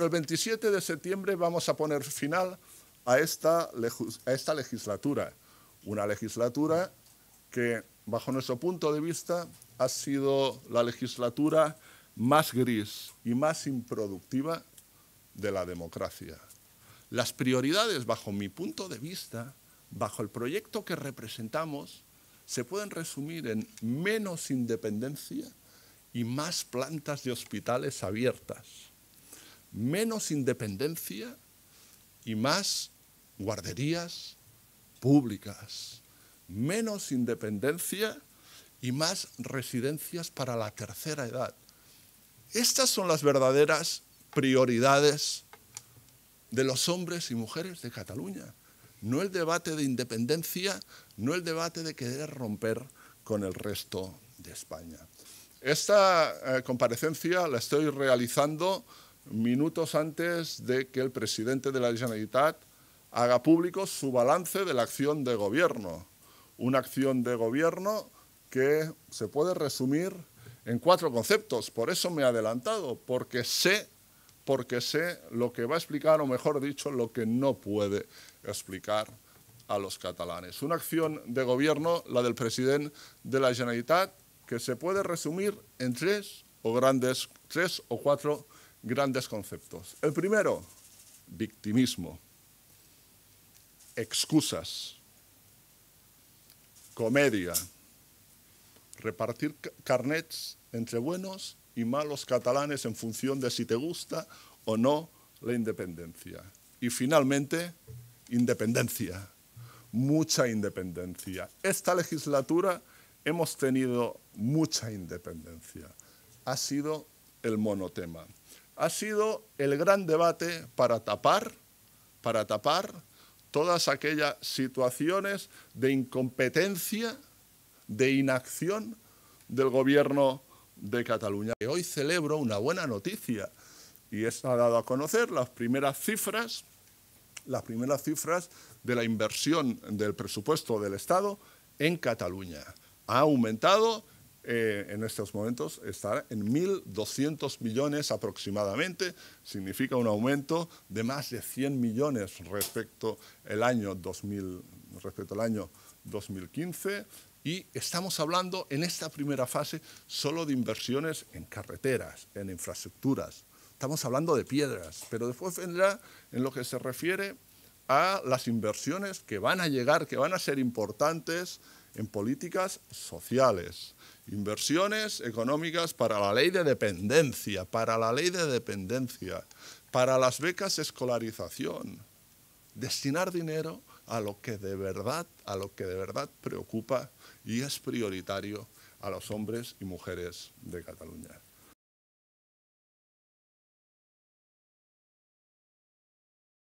Pero el 27 de septiembre vamos a poner final a esta, a esta legislatura. Una legislatura que, bajo nuestro punto de vista, ha sido la legislatura más gris y más improductiva de la democracia. Las prioridades, bajo mi punto de vista, bajo el proyecto que representamos, se pueden resumir en menos independencia y más plantas de hospitales abiertas menos independencia y más guarderías públicas, menos independencia y más residencias para la tercera edad. Estas son las verdaderas prioridades de los hombres y mujeres de Cataluña. No el debate de independencia, no el debate de querer romper con el resto de España. Esta eh, comparecencia la estoy realizando minutos antes de que el presidente de la Generalitat haga público su balance de la acción de gobierno. Una acción de gobierno que se puede resumir en cuatro conceptos. Por eso me he adelantado, porque sé, porque sé lo que va a explicar, o mejor dicho, lo que no puede explicar a los catalanes. Una acción de gobierno, la del presidente de la Generalitat, que se puede resumir en tres o grandes, tres o cuatro conceptos grandes conceptos. El primero, victimismo, excusas, comedia, repartir carnets entre buenos y malos catalanes en función de si te gusta o no la independencia. Y finalmente, independencia, mucha independencia. Esta legislatura hemos tenido mucha independencia. Ha sido el monotema ha sido el gran debate para tapar, para tapar todas aquellas situaciones de incompetencia, de inacción del gobierno de Cataluña. Hoy celebro una buena noticia y es ha dado a conocer las primeras cifras, las primeras cifras de la inversión del presupuesto del Estado en Cataluña. Ha aumentado eh, en estos momentos estará en 1.200 millones aproximadamente, significa un aumento de más de 100 millones respecto, el año 2000, respecto al año 2015 y estamos hablando en esta primera fase solo de inversiones en carreteras, en infraestructuras. Estamos hablando de piedras, pero después vendrá en lo que se refiere a las inversiones que van a llegar, que van a ser importantes en políticas sociales, inversiones económicas para la ley de dependencia, para la ley de dependencia, para las becas escolarización, destinar dinero a lo que de verdad, a lo que de verdad preocupa y es prioritario a los hombres y mujeres de Cataluña.